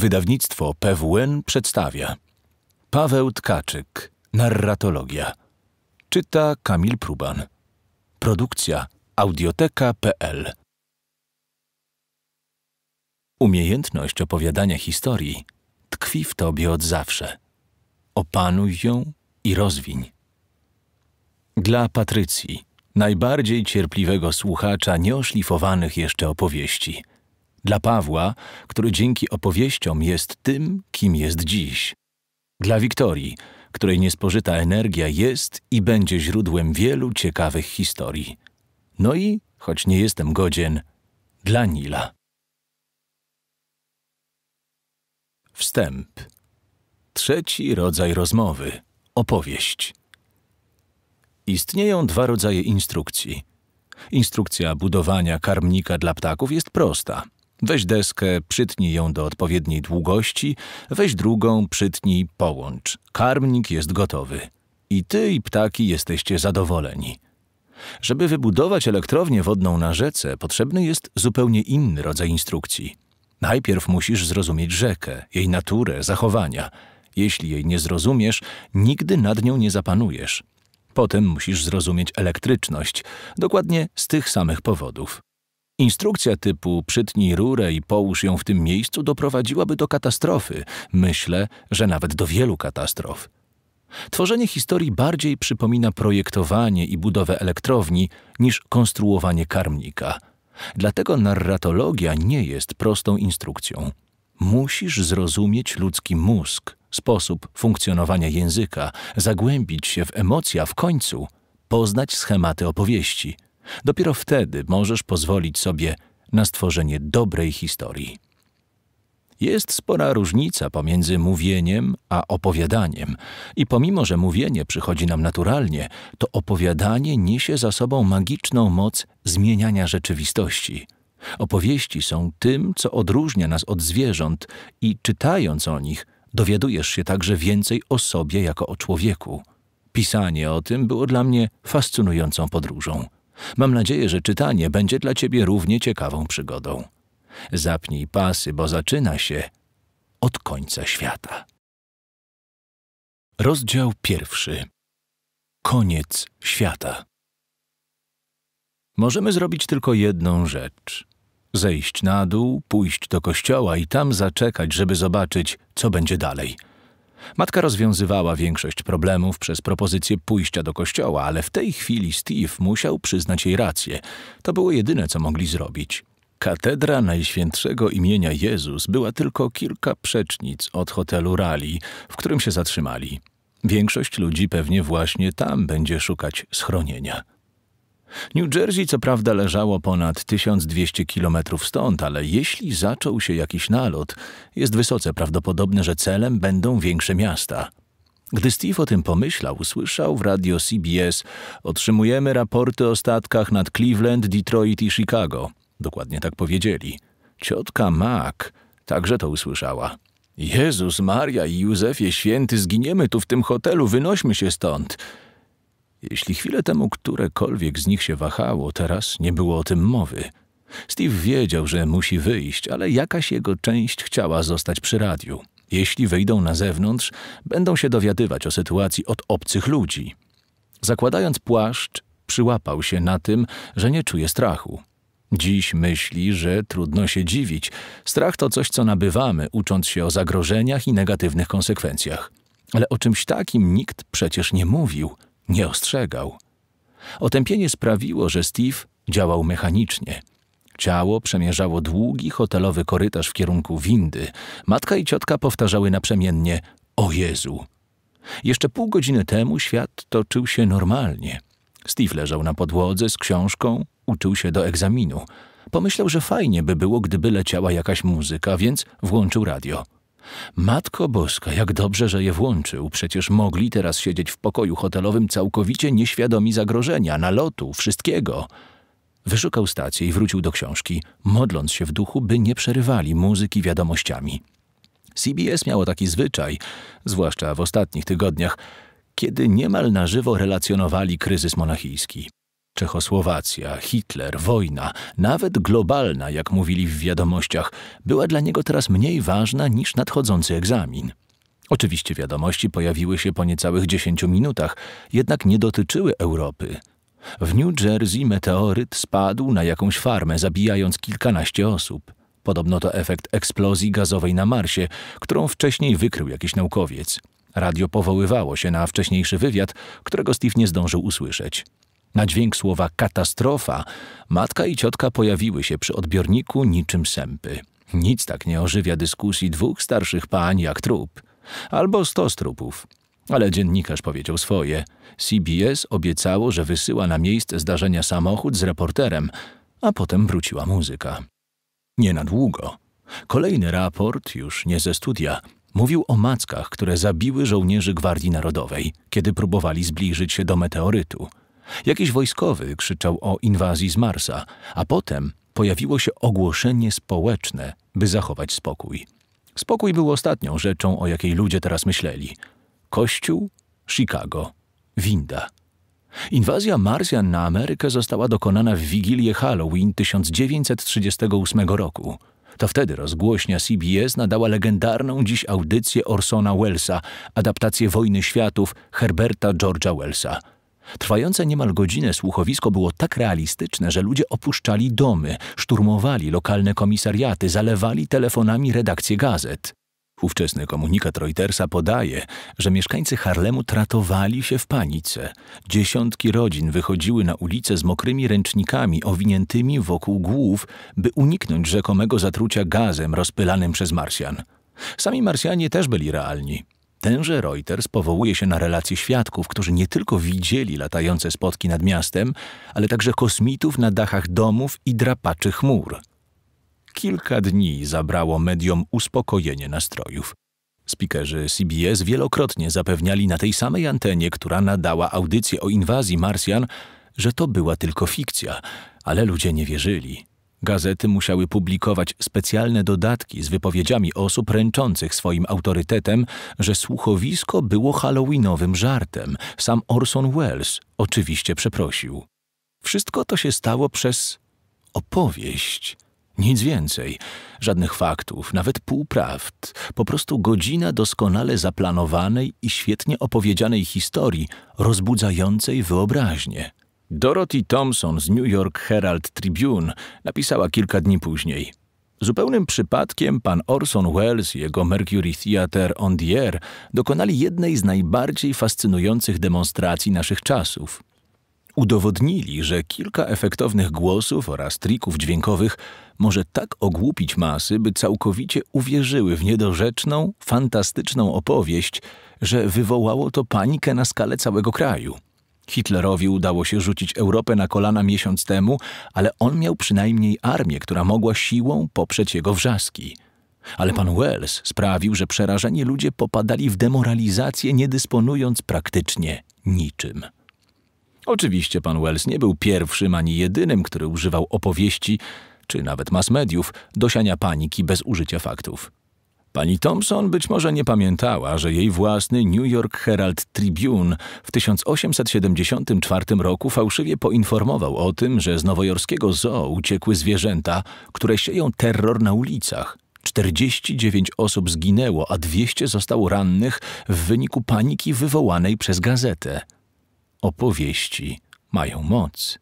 Wydawnictwo PWN przedstawia Paweł Tkaczyk, narratologia. Czyta Kamil Pruban. Produkcja audioteka.pl Umiejętność opowiadania historii tkwi w tobie od zawsze. Opanuj ją i rozwiń. Dla Patrycji, najbardziej cierpliwego słuchacza nieoszlifowanych jeszcze opowieści – dla Pawła, który dzięki opowieściom jest tym, kim jest dziś. Dla Wiktorii, której niespożyta energia jest i będzie źródłem wielu ciekawych historii. No i, choć nie jestem godzien, dla Nila. Wstęp. Trzeci rodzaj rozmowy opowieść. Istnieją dwa rodzaje instrukcji. Instrukcja budowania karmnika dla ptaków jest prosta. Weź deskę, przytnij ją do odpowiedniej długości, weź drugą, przytnij, połącz. Karmnik jest gotowy. I ty i ptaki jesteście zadowoleni. Żeby wybudować elektrownię wodną na rzece, potrzebny jest zupełnie inny rodzaj instrukcji. Najpierw musisz zrozumieć rzekę, jej naturę, zachowania. Jeśli jej nie zrozumiesz, nigdy nad nią nie zapanujesz. Potem musisz zrozumieć elektryczność, dokładnie z tych samych powodów. Instrukcja typu przytnij rurę i połóż ją w tym miejscu doprowadziłaby do katastrofy. Myślę, że nawet do wielu katastrof. Tworzenie historii bardziej przypomina projektowanie i budowę elektrowni niż konstruowanie karmnika. Dlatego narratologia nie jest prostą instrukcją. Musisz zrozumieć ludzki mózg, sposób funkcjonowania języka, zagłębić się w emocje, a w końcu poznać schematy opowieści – Dopiero wtedy możesz pozwolić sobie na stworzenie dobrej historii. Jest spora różnica pomiędzy mówieniem a opowiadaniem, i pomimo, że mówienie przychodzi nam naturalnie, to opowiadanie niesie za sobą magiczną moc zmieniania rzeczywistości. Opowieści są tym, co odróżnia nas od zwierząt, i czytając o nich, dowiadujesz się także więcej o sobie jako o człowieku. Pisanie o tym było dla mnie fascynującą podróżą. Mam nadzieję, że czytanie będzie dla Ciebie równie ciekawą przygodą. Zapnij pasy, bo zaczyna się od końca świata. Rozdział pierwszy. Koniec świata. Możemy zrobić tylko jedną rzecz: zejść na dół, pójść do kościoła i tam zaczekać, żeby zobaczyć, co będzie dalej. Matka rozwiązywała większość problemów przez propozycję pójścia do kościoła, ale w tej chwili Steve musiał przyznać jej rację. To było jedyne, co mogli zrobić. Katedra Najświętszego imienia Jezus była tylko kilka przecznic od hotelu Rali, w którym się zatrzymali. Większość ludzi pewnie właśnie tam będzie szukać schronienia. New Jersey co prawda leżało ponad 1200 kilometrów stąd, ale jeśli zaczął się jakiś nalot, jest wysoce prawdopodobne, że celem będą większe miasta. Gdy Steve o tym pomyślał, usłyszał w radio CBS: Otrzymujemy raporty o statkach nad Cleveland, Detroit i Chicago. Dokładnie tak powiedzieli. Ciotka Mac także to usłyszała. Jezus, Maria i Józefie święty, zginiemy tu w tym hotelu, wynośmy się stąd. Jeśli chwilę temu którekolwiek z nich się wahało, teraz nie było o tym mowy. Steve wiedział, że musi wyjść, ale jakaś jego część chciała zostać przy radiu. Jeśli wyjdą na zewnątrz, będą się dowiadywać o sytuacji od obcych ludzi. Zakładając płaszcz, przyłapał się na tym, że nie czuje strachu. Dziś myśli, że trudno się dziwić. Strach to coś, co nabywamy, ucząc się o zagrożeniach i negatywnych konsekwencjach. Ale o czymś takim nikt przecież nie mówił – nie ostrzegał. Otępienie sprawiło, że Steve działał mechanicznie. Ciało przemierzało długi hotelowy korytarz w kierunku windy. Matka i ciotka powtarzały naprzemiennie o Jezu. Jeszcze pół godziny temu świat toczył się normalnie. Steve leżał na podłodze z książką, uczył się do egzaminu. Pomyślał, że fajnie by było, gdyby leciała jakaś muzyka, więc włączył radio. Matko Boska, jak dobrze, że je włączył. Przecież mogli teraz siedzieć w pokoju hotelowym całkowicie nieświadomi zagrożenia, nalotu, wszystkiego. Wyszukał stację i wrócił do książki, modląc się w duchu, by nie przerywali muzyki wiadomościami. CBS miało taki zwyczaj, zwłaszcza w ostatnich tygodniach, kiedy niemal na żywo relacjonowali kryzys monachijski. Czechosłowacja, Hitler, wojna, nawet globalna, jak mówili w wiadomościach, była dla niego teraz mniej ważna niż nadchodzący egzamin. Oczywiście wiadomości pojawiły się po niecałych dziesięciu minutach, jednak nie dotyczyły Europy. W New Jersey meteoryt spadł na jakąś farmę, zabijając kilkanaście osób. Podobno to efekt eksplozji gazowej na Marsie, którą wcześniej wykrył jakiś naukowiec. Radio powoływało się na wcześniejszy wywiad, którego Steve nie zdążył usłyszeć. Na dźwięk słowa katastrofa matka i ciotka pojawiły się przy odbiorniku niczym sępy. Nic tak nie ożywia dyskusji dwóch starszych pań jak trup. Albo sto strupów. Ale dziennikarz powiedział swoje. CBS obiecało, że wysyła na miejsce zdarzenia samochód z reporterem, a potem wróciła muzyka. Nie na długo. Kolejny raport, już nie ze studia, mówił o mackach, które zabiły żołnierzy Gwardii Narodowej, kiedy próbowali zbliżyć się do meteorytu – Jakiś wojskowy krzyczał o inwazji z Marsa, a potem pojawiło się ogłoszenie społeczne, by zachować spokój. Spokój był ostatnią rzeczą, o jakiej ludzie teraz myśleli. Kościół, Chicago, winda. Inwazja Marsjan na Amerykę została dokonana w Wigilię Halloween 1938 roku. To wtedy rozgłośnia CBS nadała legendarną dziś audycję Orsona Wellsa, adaptację Wojny Światów Herberta George'a Wellsa – Trwające niemal godzinę słuchowisko było tak realistyczne, że ludzie opuszczali domy, szturmowali lokalne komisariaty, zalewali telefonami redakcje gazet. Ówczesny komunikat Reutersa podaje, że mieszkańcy Harlemu tratowali się w panice. Dziesiątki rodzin wychodziły na ulicę z mokrymi ręcznikami owiniętymi wokół głów, by uniknąć rzekomego zatrucia gazem rozpylanym przez Marsjan. Sami Marsjanie też byli realni. Tenże Reuters powołuje się na relacje świadków, którzy nie tylko widzieli latające spotki nad miastem, ale także kosmitów na dachach domów i drapaczy chmur. Kilka dni zabrało mediom uspokojenie nastrojów. Spikerzy CBS wielokrotnie zapewniali na tej samej antenie, która nadała audycję o inwazji Marsjan, że to była tylko fikcja, ale ludzie nie wierzyli. Gazety musiały publikować specjalne dodatki z wypowiedziami osób ręczących swoim autorytetem, że słuchowisko było halloweenowym żartem. Sam Orson Welles oczywiście przeprosił. Wszystko to się stało przez opowieść. Nic więcej, żadnych faktów, nawet półprawd, po prostu godzina doskonale zaplanowanej i świetnie opowiedzianej historii, rozbudzającej wyobraźnię. Dorothy Thompson z New York Herald Tribune napisała kilka dni później. Zupełnym przypadkiem pan Orson Welles i jego Mercury Theatre on the Air dokonali jednej z najbardziej fascynujących demonstracji naszych czasów. Udowodnili, że kilka efektownych głosów oraz trików dźwiękowych może tak ogłupić masy, by całkowicie uwierzyły w niedorzeczną, fantastyczną opowieść, że wywołało to panikę na skalę całego kraju. Hitlerowi udało się rzucić Europę na kolana miesiąc temu, ale on miał przynajmniej armię, która mogła siłą poprzeć jego wrzaski. Ale pan Wells sprawił, że przerażeni ludzie popadali w demoralizację, nie dysponując praktycznie niczym. Oczywiście pan Wells nie był pierwszym ani jedynym, który używał opowieści, czy nawet mass mediów, do siania paniki bez użycia faktów. Pani Thompson być może nie pamiętała, że jej własny New York Herald Tribune w 1874 roku fałszywie poinformował o tym, że z nowojorskiego zoo uciekły zwierzęta, które sieją terror na ulicach. 49 osób zginęło, a 200 zostało rannych w wyniku paniki wywołanej przez gazetę. Opowieści mają moc.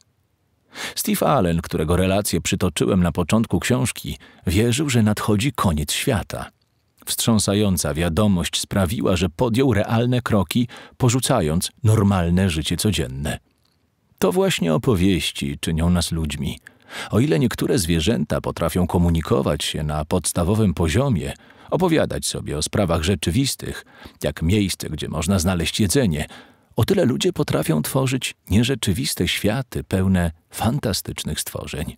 Steve Allen, którego relacje przytoczyłem na początku książki, wierzył, że nadchodzi koniec świata – wstrząsająca wiadomość sprawiła, że podjął realne kroki, porzucając normalne życie codzienne. To właśnie opowieści czynią nas ludźmi. O ile niektóre zwierzęta potrafią komunikować się na podstawowym poziomie, opowiadać sobie o sprawach rzeczywistych, jak miejsce, gdzie można znaleźć jedzenie, o tyle ludzie potrafią tworzyć nierzeczywiste światy pełne fantastycznych stworzeń.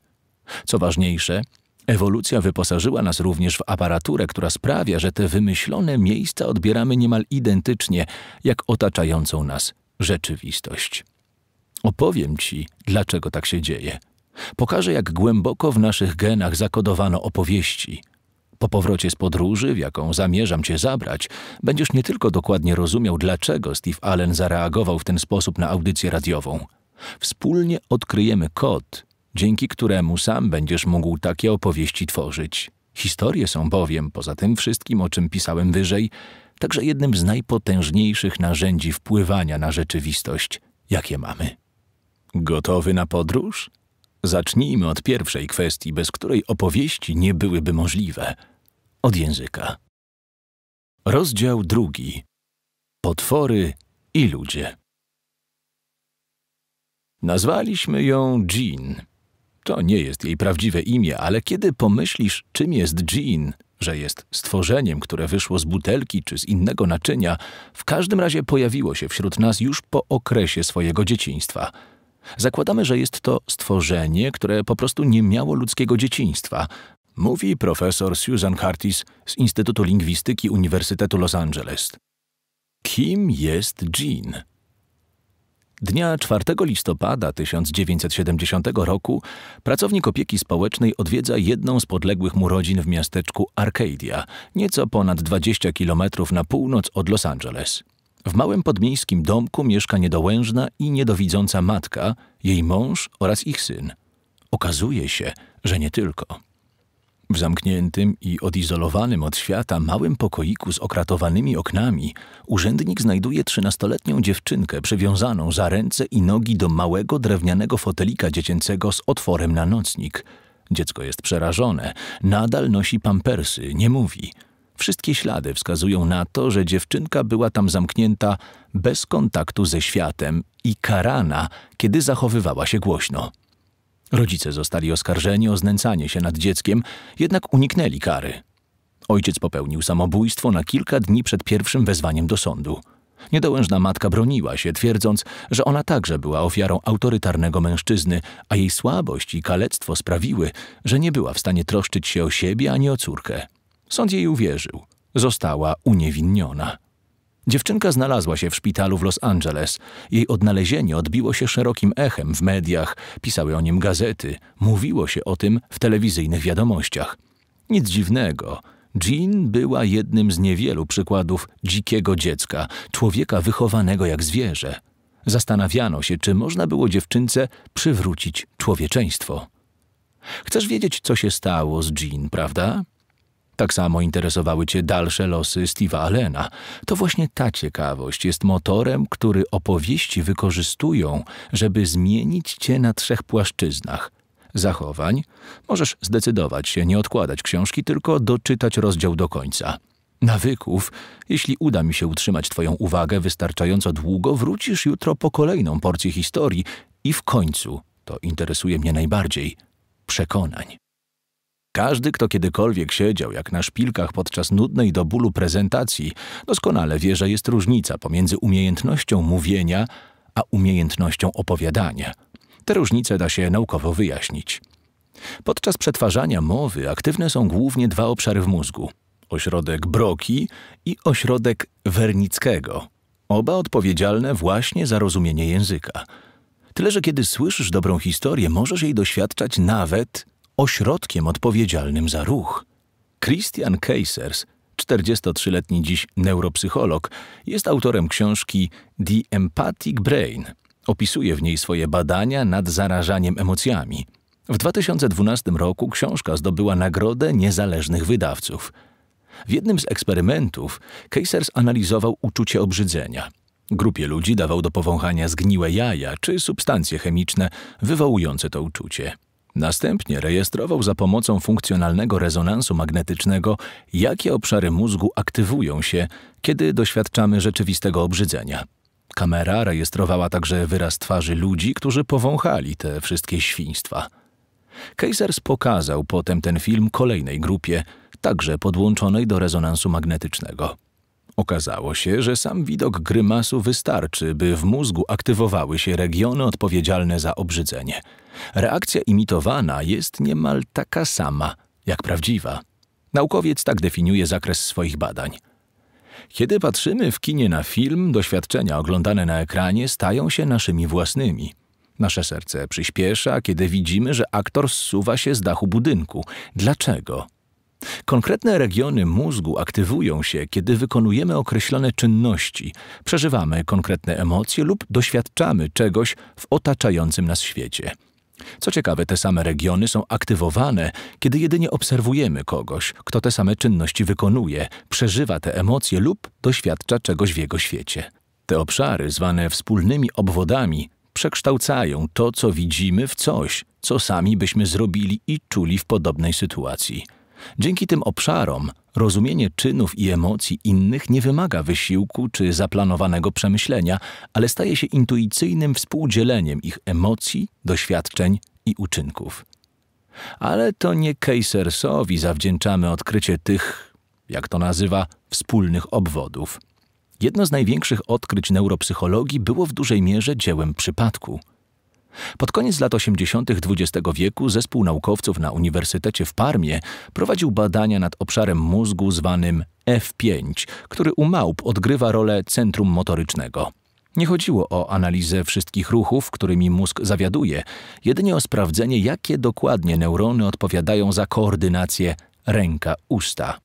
Co ważniejsze, Ewolucja wyposażyła nas również w aparaturę, która sprawia, że te wymyślone miejsca odbieramy niemal identycznie jak otaczającą nas rzeczywistość. Opowiem Ci, dlaczego tak się dzieje. Pokażę, jak głęboko w naszych genach zakodowano opowieści. Po powrocie z podróży, w jaką zamierzam Cię zabrać, będziesz nie tylko dokładnie rozumiał, dlaczego Steve Allen zareagował w ten sposób na audycję radiową. Wspólnie odkryjemy kod – dzięki któremu sam będziesz mógł takie opowieści tworzyć. Historie są bowiem, poza tym wszystkim, o czym pisałem wyżej, także jednym z najpotężniejszych narzędzi wpływania na rzeczywistość, jakie mamy. Gotowy na podróż? Zacznijmy od pierwszej kwestii, bez której opowieści nie byłyby możliwe od języka. Rozdział drugi. Potwory i ludzie. Nazwaliśmy ją Jean, to nie jest jej prawdziwe imię, ale kiedy pomyślisz, czym jest Jean, że jest stworzeniem, które wyszło z butelki czy z innego naczynia, w każdym razie pojawiło się wśród nas już po okresie swojego dzieciństwa. Zakładamy, że jest to stworzenie, które po prostu nie miało ludzkiego dzieciństwa, mówi profesor Susan Curtis z Instytutu Lingwistyki Uniwersytetu Los Angeles. Kim jest Jean? Dnia 4 listopada 1970 roku pracownik opieki społecznej odwiedza jedną z podległych mu rodzin w miasteczku Arcadia, nieco ponad 20 kilometrów na północ od Los Angeles. W małym podmiejskim domku mieszka niedołężna i niedowidząca matka, jej mąż oraz ich syn. Okazuje się, że nie tylko. W zamkniętym i odizolowanym od świata małym pokoiku z okratowanymi oknami urzędnik znajduje trzynastoletnią dziewczynkę przywiązaną za ręce i nogi do małego drewnianego fotelika dziecięcego z otworem na nocnik. Dziecko jest przerażone, nadal nosi pampersy, nie mówi. Wszystkie ślady wskazują na to, że dziewczynka była tam zamknięta bez kontaktu ze światem i karana, kiedy zachowywała się głośno. Rodzice zostali oskarżeni o znęcanie się nad dzieckiem, jednak uniknęli kary. Ojciec popełnił samobójstwo na kilka dni przed pierwszym wezwaniem do sądu. Niedołężna matka broniła się, twierdząc, że ona także była ofiarą autorytarnego mężczyzny, a jej słabość i kalectwo sprawiły, że nie była w stanie troszczyć się o siebie ani o córkę. Sąd jej uwierzył. Została uniewinniona. Dziewczynka znalazła się w szpitalu w Los Angeles. Jej odnalezienie odbiło się szerokim echem w mediach, pisały o nim gazety, mówiło się o tym w telewizyjnych wiadomościach. Nic dziwnego. Jean była jednym z niewielu przykładów dzikiego dziecka, człowieka wychowanego jak zwierzę. Zastanawiano się, czy można było dziewczynce przywrócić człowieczeństwo. Chcesz wiedzieć, co się stało z Jean, prawda? Tak samo interesowały cię dalsze losy Steve'a Allena. To właśnie ta ciekawość jest motorem, który opowieści wykorzystują, żeby zmienić cię na trzech płaszczyznach – zachowań, możesz zdecydować się nie odkładać książki, tylko doczytać rozdział do końca. Nawyków, jeśli uda mi się utrzymać Twoją uwagę wystarczająco długo, wrócisz jutro po kolejną porcję historii i w końcu, to interesuje mnie najbardziej, przekonań. Każdy, kto kiedykolwiek siedział jak na szpilkach podczas nudnej do bólu prezentacji, doskonale wie, że jest różnica pomiędzy umiejętnością mówienia a umiejętnością opowiadania. Te różnice da się naukowo wyjaśnić. Podczas przetwarzania mowy aktywne są głównie dwa obszary w mózgu: ośrodek Broki i ośrodek Wernickiego. Oba odpowiedzialne właśnie za rozumienie języka. Tyle, że kiedy słyszysz dobrą historię, możesz jej doświadczać nawet ośrodkiem odpowiedzialnym za ruch. Christian Keysers, 43-letni dziś neuropsycholog, jest autorem książki The Empathic Brain. Opisuje w niej swoje badania nad zarażaniem emocjami. W 2012 roku książka zdobyła nagrodę niezależnych wydawców. W jednym z eksperymentów Keysers analizował uczucie obrzydzenia. Grupie ludzi dawał do powąchania zgniłe jaja czy substancje chemiczne wywołujące to uczucie. Następnie rejestrował za pomocą funkcjonalnego rezonansu magnetycznego, jakie obszary mózgu aktywują się, kiedy doświadczamy rzeczywistego obrzydzenia. Kamera rejestrowała także wyraz twarzy ludzi, którzy powąchali te wszystkie świństwa. Kaisers pokazał potem ten film kolejnej grupie, także podłączonej do rezonansu magnetycznego. Okazało się, że sam widok grymasu wystarczy, by w mózgu aktywowały się regiony odpowiedzialne za obrzydzenie. Reakcja imitowana jest niemal taka sama jak prawdziwa. Naukowiec tak definiuje zakres swoich badań. Kiedy patrzymy w kinie na film, doświadczenia oglądane na ekranie stają się naszymi własnymi. Nasze serce przyspiesza, kiedy widzimy, że aktor zsuwa się z dachu budynku. Dlaczego? Konkretne regiony mózgu aktywują się, kiedy wykonujemy określone czynności, przeżywamy konkretne emocje lub doświadczamy czegoś w otaczającym nas świecie. Co ciekawe, te same regiony są aktywowane, kiedy jedynie obserwujemy kogoś, kto te same czynności wykonuje, przeżywa te emocje lub doświadcza czegoś w jego świecie. Te obszary, zwane wspólnymi obwodami, przekształcają to, co widzimy, w coś, co sami byśmy zrobili i czuli w podobnej sytuacji. Dzięki tym obszarom rozumienie czynów i emocji innych nie wymaga wysiłku czy zaplanowanego przemyślenia, ale staje się intuicyjnym współdzieleniem ich emocji, doświadczeń i uczynków. Ale to nie Kejsersowi zawdzięczamy odkrycie tych, jak to nazywa, wspólnych obwodów. Jedno z największych odkryć neuropsychologii było w dużej mierze dziełem przypadku – pod koniec lat 80. XX wieku zespół naukowców na Uniwersytecie w Parmie prowadził badania nad obszarem mózgu zwanym F5, który u małp odgrywa rolę centrum motorycznego. Nie chodziło o analizę wszystkich ruchów, którymi mózg zawiaduje, jedynie o sprawdzenie, jakie dokładnie neurony odpowiadają za koordynację ręka-usta.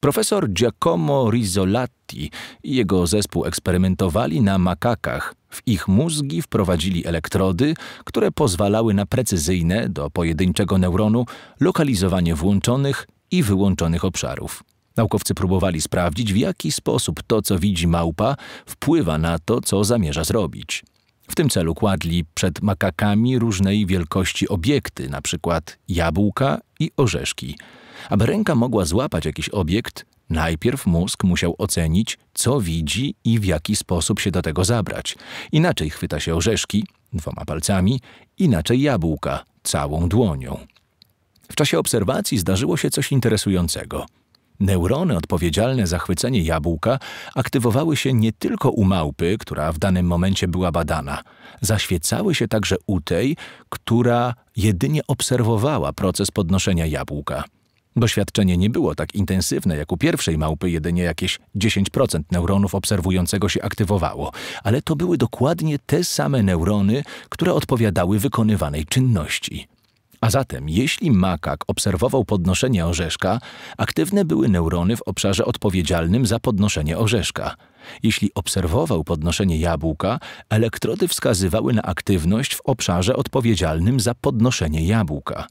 Profesor Giacomo Rizzolatti i jego zespół eksperymentowali na makakach. W ich mózgi wprowadzili elektrody, które pozwalały na precyzyjne, do pojedynczego neuronu, lokalizowanie włączonych i wyłączonych obszarów. Naukowcy próbowali sprawdzić, w jaki sposób to, co widzi małpa, wpływa na to, co zamierza zrobić. W tym celu kładli przed makakami różnej wielkości obiekty, np. jabłka i orzeszki – aby ręka mogła złapać jakiś obiekt, najpierw mózg musiał ocenić, co widzi i w jaki sposób się do tego zabrać. Inaczej chwyta się orzeszki dwoma palcami, inaczej jabłka całą dłonią. W czasie obserwacji zdarzyło się coś interesującego. Neurony odpowiedzialne za chwycenie jabłka aktywowały się nie tylko u małpy, która w danym momencie była badana. Zaświecały się także u tej, która jedynie obserwowała proces podnoszenia jabłka. Doświadczenie nie było tak intensywne jak u pierwszej małpy, jedynie jakieś 10% neuronów obserwującego się aktywowało, ale to były dokładnie te same neurony, które odpowiadały wykonywanej czynności. A zatem, jeśli makak obserwował podnoszenie orzeszka, aktywne były neurony w obszarze odpowiedzialnym za podnoszenie orzeszka. Jeśli obserwował podnoszenie jabłka, elektrody wskazywały na aktywność w obszarze odpowiedzialnym za podnoszenie jabłka.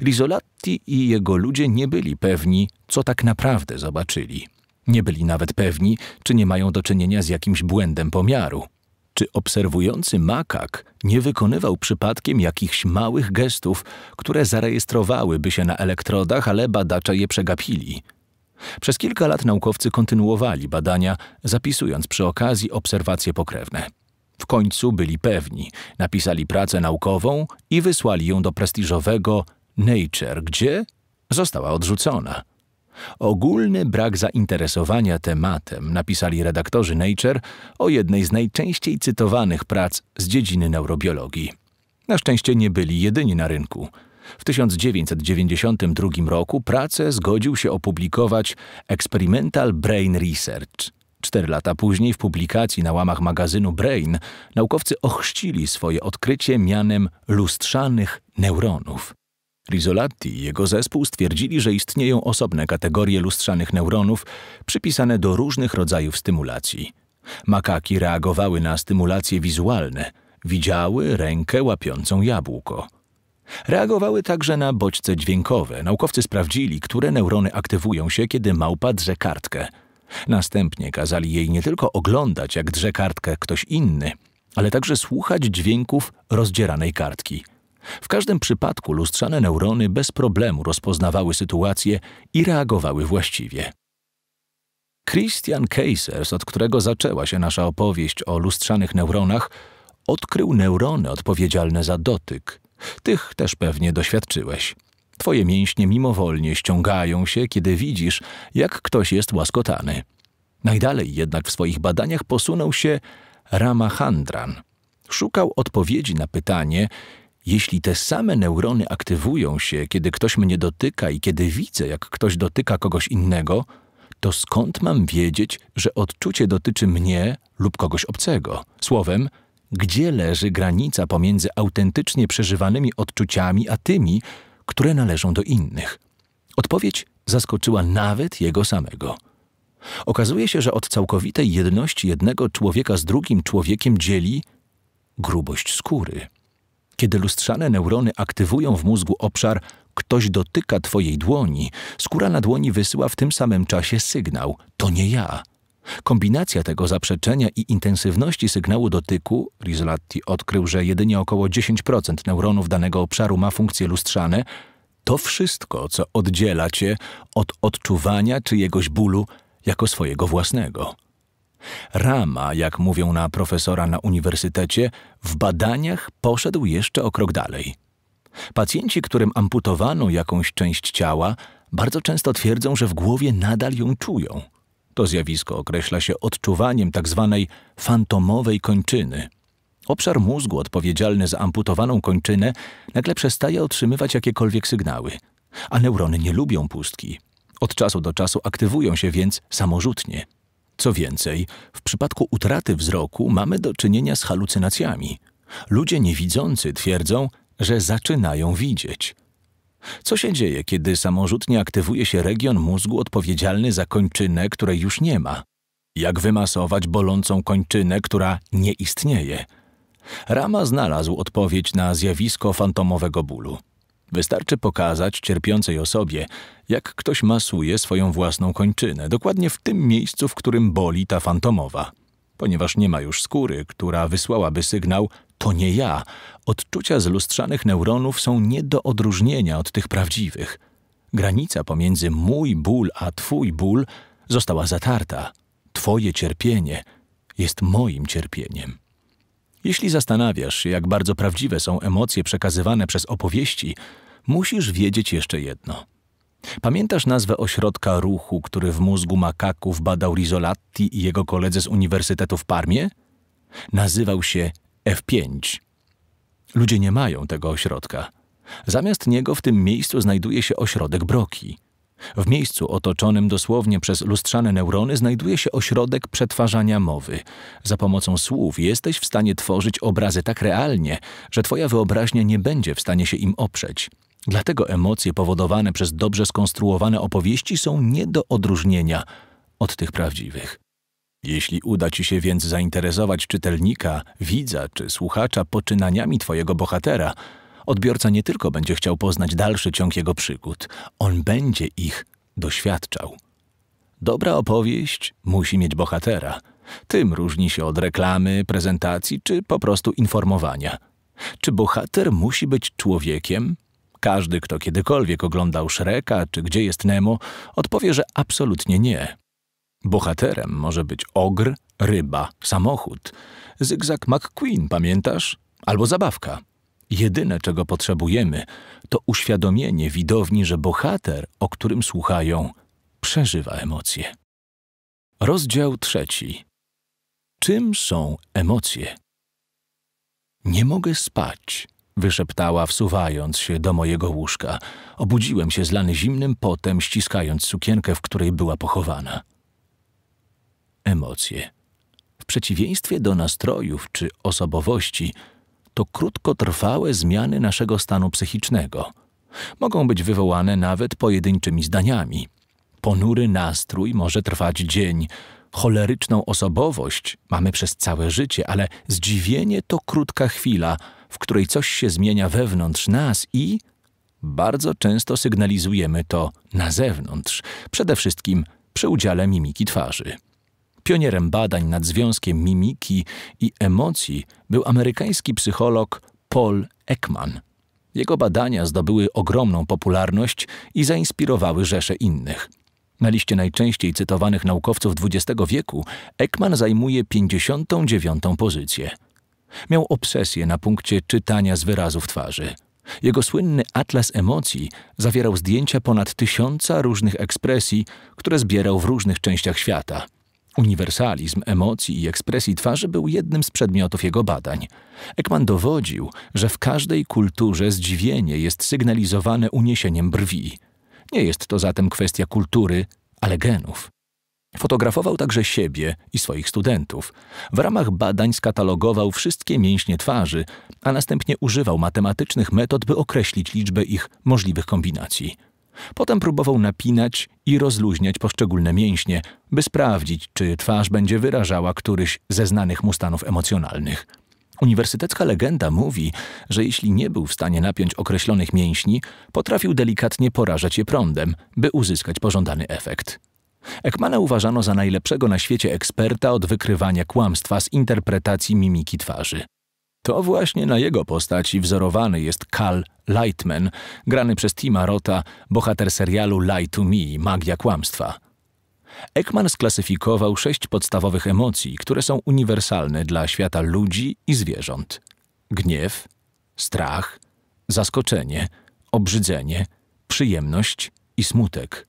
Risolatti i jego ludzie nie byli pewni, co tak naprawdę zobaczyli. Nie byli nawet pewni, czy nie mają do czynienia z jakimś błędem pomiaru. Czy obserwujący makak nie wykonywał przypadkiem jakichś małych gestów, które zarejestrowałyby się na elektrodach, ale badacze je przegapili? Przez kilka lat naukowcy kontynuowali badania, zapisując przy okazji obserwacje pokrewne. W końcu byli pewni, napisali pracę naukową i wysłali ją do prestiżowego Nature, gdzie została odrzucona. Ogólny brak zainteresowania tematem napisali redaktorzy Nature o jednej z najczęściej cytowanych prac z dziedziny neurobiologii. Na szczęście nie byli jedyni na rynku. W 1992 roku pracę zgodził się opublikować Experimental Brain Research. Cztery lata później w publikacji na łamach magazynu Brain naukowcy ochrzcili swoje odkrycie mianem lustrzanych neuronów. Rizolatti i jego zespół stwierdzili, że istnieją osobne kategorie lustrzanych neuronów przypisane do różnych rodzajów stymulacji. Makaki reagowały na stymulacje wizualne, widziały rękę łapiącą jabłko. Reagowały także na bodźce dźwiękowe. Naukowcy sprawdzili, które neurony aktywują się, kiedy małpa drze kartkę. Następnie kazali jej nie tylko oglądać, jak drze kartkę ktoś inny, ale także słuchać dźwięków rozdzieranej kartki – w każdym przypadku lustrzane neurony bez problemu rozpoznawały sytuację i reagowały właściwie. Christian Keysers, od którego zaczęła się nasza opowieść o lustrzanych neuronach, odkrył neurony odpowiedzialne za dotyk. Tych też pewnie doświadczyłeś. Twoje mięśnie mimowolnie ściągają się, kiedy widzisz, jak ktoś jest łaskotany. Najdalej jednak w swoich badaniach posunął się Ramachandran. Szukał odpowiedzi na pytanie, jeśli te same neurony aktywują się, kiedy ktoś mnie dotyka i kiedy widzę, jak ktoś dotyka kogoś innego, to skąd mam wiedzieć, że odczucie dotyczy mnie lub kogoś obcego? Słowem, gdzie leży granica pomiędzy autentycznie przeżywanymi odczuciami a tymi, które należą do innych? Odpowiedź zaskoczyła nawet jego samego. Okazuje się, że od całkowitej jedności jednego człowieka z drugim człowiekiem dzieli grubość skóry. Kiedy lustrzane neurony aktywują w mózgu obszar ktoś dotyka twojej dłoni, skóra na dłoni wysyła w tym samym czasie sygnał to nie ja. Kombinacja tego zaprzeczenia i intensywności sygnału dotyku, Rizolatti odkrył, że jedynie około 10% neuronów danego obszaru ma funkcje lustrzane, to wszystko, co oddziela cię od odczuwania czyjegoś bólu jako swojego własnego. Rama, jak mówią na profesora na uniwersytecie, w badaniach poszedł jeszcze o krok dalej. Pacjenci, którym amputowano jakąś część ciała, bardzo często twierdzą, że w głowie nadal ją czują. To zjawisko określa się odczuwaniem tzw. Tak fantomowej kończyny. Obszar mózgu odpowiedzialny za amputowaną kończynę nagle przestaje otrzymywać jakiekolwiek sygnały, a neurony nie lubią pustki. Od czasu do czasu aktywują się więc samorzutnie. Co więcej, w przypadku utraty wzroku mamy do czynienia z halucynacjami. Ludzie niewidzący twierdzą, że zaczynają widzieć. Co się dzieje, kiedy samorzutnie aktywuje się region mózgu odpowiedzialny za kończynę, której już nie ma? Jak wymasować bolącą kończynę, która nie istnieje? Rama znalazł odpowiedź na zjawisko fantomowego bólu. Wystarczy pokazać cierpiącej osobie, jak ktoś masuje swoją własną kończynę, dokładnie w tym miejscu, w którym boli ta fantomowa. Ponieważ nie ma już skóry, która wysłałaby sygnał to nie ja, odczucia z lustrzanych neuronów są nie do odróżnienia od tych prawdziwych. Granica pomiędzy mój ból a twój ból została zatarta. Twoje cierpienie jest moim cierpieniem. Jeśli zastanawiasz się, jak bardzo prawdziwe są emocje przekazywane przez opowieści, musisz wiedzieć jeszcze jedno. Pamiętasz nazwę ośrodka ruchu, który w mózgu makaków badał Rizolatti i jego koledzy z Uniwersytetu w Parmie? Nazywał się F5. Ludzie nie mają tego ośrodka. Zamiast niego w tym miejscu znajduje się ośrodek Broki. W miejscu otoczonym dosłownie przez lustrzane neurony znajduje się ośrodek przetwarzania mowy. Za pomocą słów jesteś w stanie tworzyć obrazy tak realnie, że twoja wyobraźnia nie będzie w stanie się im oprzeć. Dlatego emocje powodowane przez dobrze skonstruowane opowieści są nie do odróżnienia od tych prawdziwych. Jeśli uda ci się więc zainteresować czytelnika, widza czy słuchacza poczynaniami twojego bohatera – Odbiorca nie tylko będzie chciał poznać dalszy ciąg jego przygód, on będzie ich doświadczał. Dobra opowieść musi mieć bohatera. Tym różni się od reklamy, prezentacji czy po prostu informowania. Czy bohater musi być człowiekiem? Każdy, kto kiedykolwiek oglądał Shreka czy Gdzie jest Nemo, odpowie, że absolutnie nie. Bohaterem może być ogr, ryba, samochód. Zygzak McQueen, pamiętasz? Albo zabawka. Jedyne, czego potrzebujemy, to uświadomienie widowni, że bohater, o którym słuchają, przeżywa emocje. Rozdział trzeci. Czym są emocje? Nie mogę spać, wyszeptała, wsuwając się do mojego łóżka. Obudziłem się zlany zimnym potem, ściskając sukienkę, w której była pochowana. Emocje. W przeciwieństwie do nastrojów czy osobowości – to krótkotrwałe zmiany naszego stanu psychicznego. Mogą być wywołane nawet pojedynczymi zdaniami. Ponury nastrój może trwać dzień, choleryczną osobowość mamy przez całe życie, ale zdziwienie to krótka chwila, w której coś się zmienia wewnątrz nas i bardzo często sygnalizujemy to na zewnątrz, przede wszystkim przy udziale mimiki twarzy. Pionierem badań nad związkiem mimiki i emocji był amerykański psycholog Paul Ekman. Jego badania zdobyły ogromną popularność i zainspirowały rzesze innych. Na liście najczęściej cytowanych naukowców XX wieku Ekman zajmuje 59. pozycję. Miał obsesję na punkcie czytania z wyrazów twarzy. Jego słynny atlas emocji zawierał zdjęcia ponad tysiąca różnych ekspresji, które zbierał w różnych częściach świata – Uniwersalizm emocji i ekspresji twarzy był jednym z przedmiotów jego badań. Ekman dowodził, że w każdej kulturze zdziwienie jest sygnalizowane uniesieniem brwi. Nie jest to zatem kwestia kultury, ale genów. Fotografował także siebie i swoich studentów. W ramach badań skatalogował wszystkie mięśnie twarzy, a następnie używał matematycznych metod, by określić liczbę ich możliwych kombinacji. Potem próbował napinać i rozluźniać poszczególne mięśnie, by sprawdzić, czy twarz będzie wyrażała któryś ze znanych mu stanów emocjonalnych. Uniwersytecka legenda mówi, że jeśli nie był w stanie napiąć określonych mięśni, potrafił delikatnie porażać je prądem, by uzyskać pożądany efekt. Ekmana uważano za najlepszego na świecie eksperta od wykrywania kłamstwa z interpretacji mimiki twarzy. To właśnie na jego postaci wzorowany jest Kal Lightman, grany przez Tima Rota, bohater serialu Lie to Me, magia kłamstwa. Ekman sklasyfikował sześć podstawowych emocji, które są uniwersalne dla świata ludzi i zwierząt. Gniew, strach, zaskoczenie, obrzydzenie, przyjemność i smutek.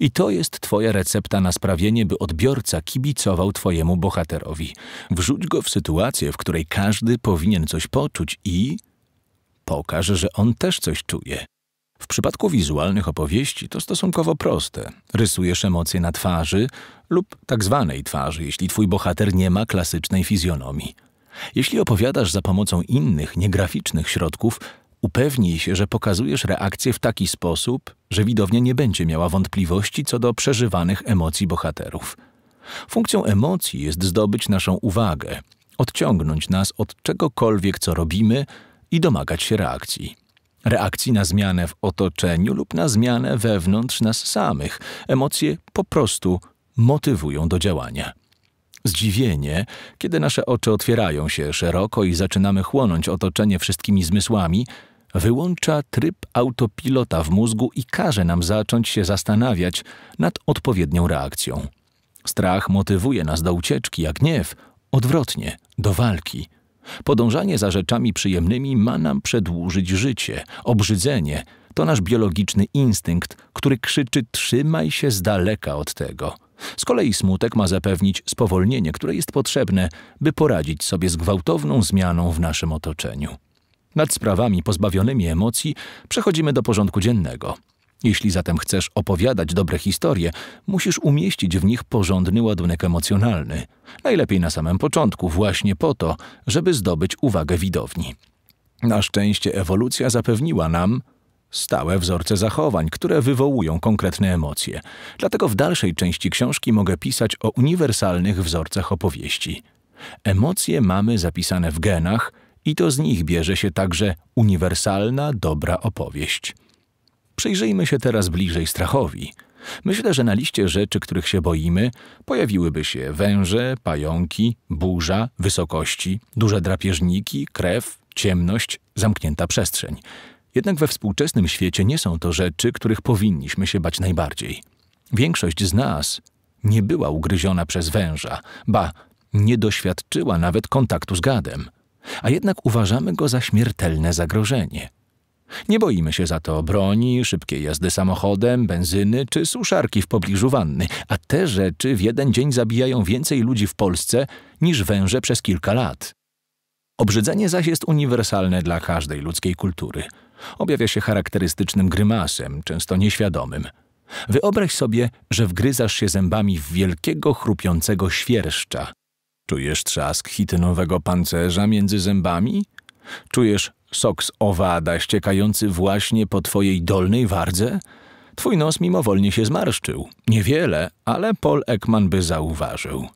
I to jest twoja recepta na sprawienie, by odbiorca kibicował twojemu bohaterowi. Wrzuć go w sytuację, w której każdy powinien coś poczuć i pokaż, że on też coś czuje. W przypadku wizualnych opowieści to stosunkowo proste. Rysujesz emocje na twarzy lub tak zwanej twarzy, jeśli twój bohater nie ma klasycznej fizjonomii. Jeśli opowiadasz za pomocą innych, niegraficznych środków, upewnij się, że pokazujesz reakcję w taki sposób, że widownia nie będzie miała wątpliwości co do przeżywanych emocji bohaterów. Funkcją emocji jest zdobyć naszą uwagę, odciągnąć nas od czegokolwiek, co robimy – i domagać się reakcji. Reakcji na zmianę w otoczeniu lub na zmianę wewnątrz nas samych. Emocje po prostu motywują do działania. Zdziwienie, kiedy nasze oczy otwierają się szeroko i zaczynamy chłonąć otoczenie wszystkimi zmysłami, wyłącza tryb autopilota w mózgu i każe nam zacząć się zastanawiać nad odpowiednią reakcją. Strach motywuje nas do ucieczki, a gniew odwrotnie do walki, Podążanie za rzeczami przyjemnymi ma nam przedłużyć życie. Obrzydzenie to nasz biologiczny instynkt, który krzyczy: trzymaj się z daleka od tego. Z kolei smutek ma zapewnić spowolnienie, które jest potrzebne, by poradzić sobie z gwałtowną zmianą w naszym otoczeniu. Nad sprawami pozbawionymi emocji przechodzimy do porządku dziennego. Jeśli zatem chcesz opowiadać dobre historie, musisz umieścić w nich porządny ładunek emocjonalny. Najlepiej na samym początku, właśnie po to, żeby zdobyć uwagę widowni. Na szczęście ewolucja zapewniła nam stałe wzorce zachowań, które wywołują konkretne emocje. Dlatego w dalszej części książki mogę pisać o uniwersalnych wzorcach opowieści. Emocje mamy zapisane w genach i to z nich bierze się także uniwersalna dobra opowieść. Przyjrzyjmy się teraz bliżej strachowi. Myślę, że na liście rzeczy, których się boimy, pojawiłyby się węże, pająki, burza, wysokości, duże drapieżniki, krew, ciemność, zamknięta przestrzeń. Jednak we współczesnym świecie nie są to rzeczy, których powinniśmy się bać najbardziej. Większość z nas nie była ugryziona przez węża, ba, nie doświadczyła nawet kontaktu z gadem, a jednak uważamy go za śmiertelne zagrożenie – nie boimy się za to broni, szybkiej jazdy samochodem, benzyny czy suszarki w pobliżu wanny, a te rzeczy w jeden dzień zabijają więcej ludzi w Polsce niż węże przez kilka lat. Obrzydzenie zaś jest uniwersalne dla każdej ludzkiej kultury. Objawia się charakterystycznym grymasem, często nieświadomym. Wyobraź sobie, że wgryzasz się zębami w wielkiego, chrupiącego świerszcza. Czujesz trzask chitynowego pancerza między zębami? Czujesz Sok z owada ściekający właśnie po twojej dolnej wardze? Twój nos mimowolnie się zmarszczył. Niewiele, ale Paul Ekman by zauważył.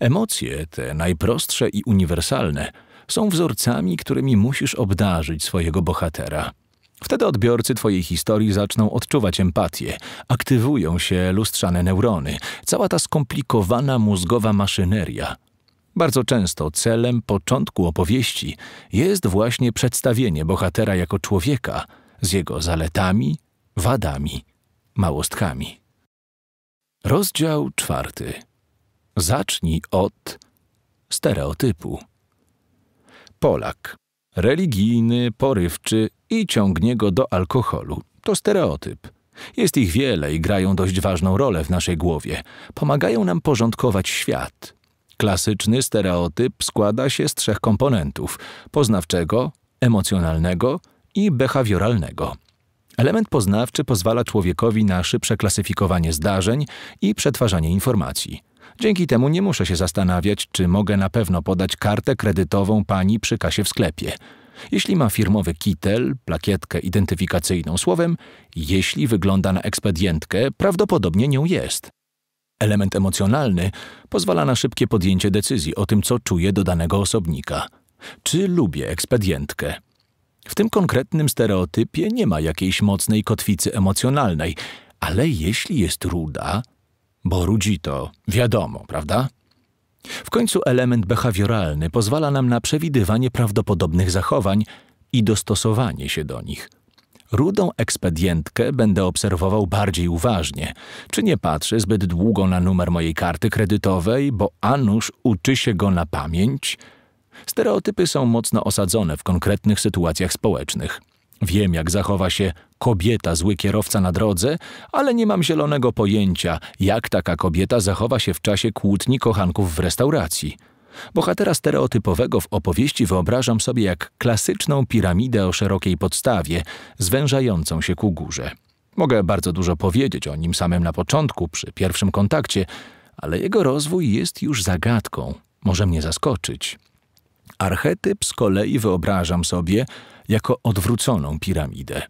Emocje te, najprostsze i uniwersalne, są wzorcami, którymi musisz obdarzyć swojego bohatera. Wtedy odbiorcy Twojej historii zaczną odczuwać empatię, aktywują się lustrzane neurony, cała ta skomplikowana mózgowa maszyneria bardzo często celem początku opowieści jest właśnie przedstawienie bohatera jako człowieka z jego zaletami, wadami, małostkami. Rozdział czwarty. Zacznij od stereotypu. Polak. Religijny, porywczy i ciągnie go do alkoholu. To stereotyp. Jest ich wiele i grają dość ważną rolę w naszej głowie. Pomagają nam porządkować świat. Klasyczny stereotyp składa się z trzech komponentów: poznawczego, emocjonalnego i behawioralnego. Element poznawczy pozwala człowiekowi na szybsze klasyfikowanie zdarzeń i przetwarzanie informacji. Dzięki temu nie muszę się zastanawiać, czy mogę na pewno podać kartę kredytową pani przy kasie w sklepie. Jeśli ma firmowy kitel, plakietkę identyfikacyjną, słowem, jeśli wygląda na ekspedientkę, prawdopodobnie nią jest element emocjonalny pozwala na szybkie podjęcie decyzji o tym, co czuję do danego osobnika. Czy lubię ekspedientkę? W tym konkretnym stereotypie nie ma jakiejś mocnej kotwicy emocjonalnej, ale jeśli jest ruda, bo rudzi to wiadomo, prawda? W końcu element behawioralny pozwala nam na przewidywanie prawdopodobnych zachowań i dostosowanie się do nich – rudą ekspedientkę będę obserwował bardziej uważnie. Czy nie patrzę zbyt długo na numer mojej karty kredytowej, bo Anusz uczy się go na pamięć? Stereotypy są mocno osadzone w konkretnych sytuacjach społecznych. Wiem, jak zachowa się kobieta, zły kierowca na drodze, ale nie mam zielonego pojęcia, jak taka kobieta zachowa się w czasie kłótni kochanków w restauracji. Bohatera stereotypowego w opowieści wyobrażam sobie jak klasyczną piramidę o szerokiej podstawie, zwężającą się ku górze. Mogę bardzo dużo powiedzieć o nim samym na początku, przy pierwszym kontakcie, ale jego rozwój jest już zagadką, może mnie zaskoczyć. Archetyp z kolei wyobrażam sobie jako odwróconą piramidę.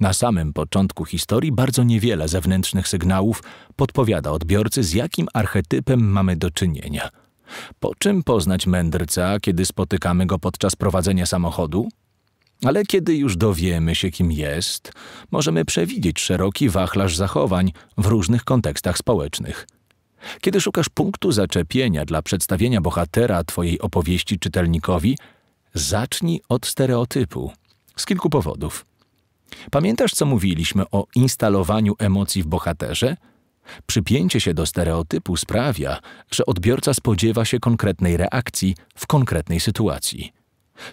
Na samym początku historii bardzo niewiele zewnętrznych sygnałów podpowiada odbiorcy, z jakim archetypem mamy do czynienia – po czym poznać mędrca, kiedy spotykamy go podczas prowadzenia samochodu? Ale kiedy już dowiemy się, kim jest, możemy przewidzieć szeroki wachlarz zachowań w różnych kontekstach społecznych. Kiedy szukasz punktu zaczepienia dla przedstawienia bohatera Twojej opowieści czytelnikowi, zacznij od stereotypu. Z kilku powodów. Pamiętasz, co mówiliśmy o instalowaniu emocji w bohaterze – Przypięcie się do stereotypu sprawia, że odbiorca spodziewa się konkretnej reakcji w konkretnej sytuacji.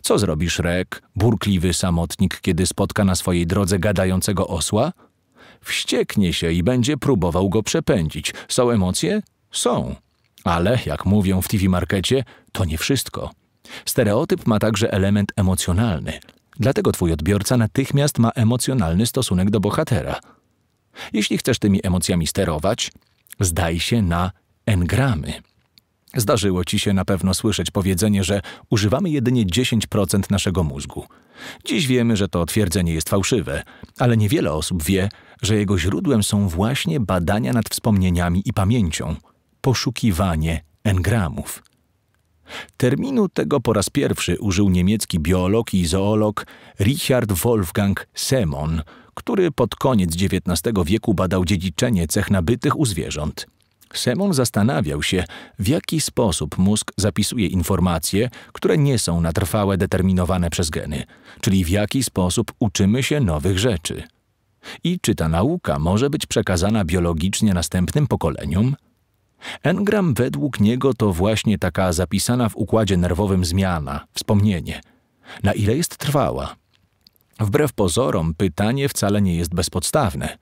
Co zrobi Szrek, burkliwy samotnik, kiedy spotka na swojej drodze gadającego osła? Wścieknie się i będzie próbował go przepędzić. Są emocje? Są. Ale, jak mówią w TV Markecie, to nie wszystko. Stereotyp ma także element emocjonalny. Dlatego twój odbiorca natychmiast ma emocjonalny stosunek do bohatera – jeśli chcesz tymi emocjami sterować, zdaj się na engramy. Zdarzyło ci się na pewno słyszeć powiedzenie, że używamy jedynie 10% naszego mózgu. Dziś wiemy, że to twierdzenie jest fałszywe, ale niewiele osób wie, że jego źródłem są właśnie badania nad wspomnieniami i pamięcią, poszukiwanie engramów. Terminu tego po raz pierwszy użył niemiecki biolog i zoolog Richard Wolfgang Semon, który pod koniec XIX wieku badał dziedziczenie cech nabytych u zwierząt. Semon zastanawiał się, w jaki sposób mózg zapisuje informacje, które nie są na trwałe determinowane przez geny, czyli w jaki sposób uczymy się nowych rzeczy. I czy ta nauka może być przekazana biologicznie następnym pokoleniom? Engram według niego to właśnie taka zapisana w układzie nerwowym zmiana, wspomnienie. Na ile jest trwała? Wbrew pozorom, pytanie wcale nie jest bezpodstawne.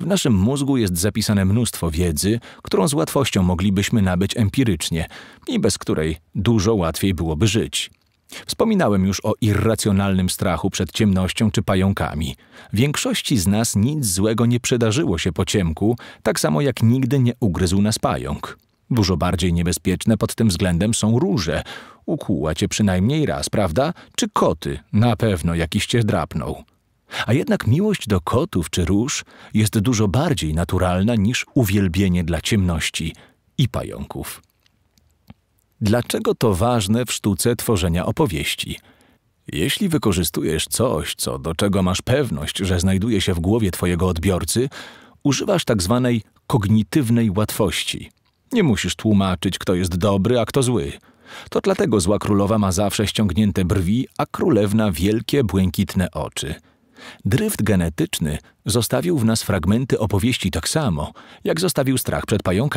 W naszym mózgu jest zapisane mnóstwo wiedzy, którą z łatwością moglibyśmy nabyć empirycznie i bez której dużo łatwiej byłoby żyć. Wspominałem już o irracjonalnym strachu przed ciemnością czy pająkami. Większości z nas nic złego nie przydarzyło się po ciemku, tak samo jak nigdy nie ugryzł nas pająk. Dużo bardziej niebezpieczne pod tym względem są róże, Ukłuła cię przynajmniej raz, prawda? Czy koty? Na pewno jakiś cię drapnął. A jednak miłość do kotów czy róż jest dużo bardziej naturalna niż uwielbienie dla ciemności i pająków. Dlaczego to ważne w sztuce tworzenia opowieści? Jeśli wykorzystujesz coś, co do czego masz pewność, że znajduje się w głowie twojego odbiorcy, używasz tak zwanej kognitywnej łatwości. Nie musisz tłumaczyć, kto jest dobry, a kto zły – to dlatego zła królowa ma zawsze ściągnięte brwi, a królewna wielkie, błękitne oczy. Dryft genetyczny zostawił w nas fragmenty opowieści tak samo, jak zostawił strach przed pająkami.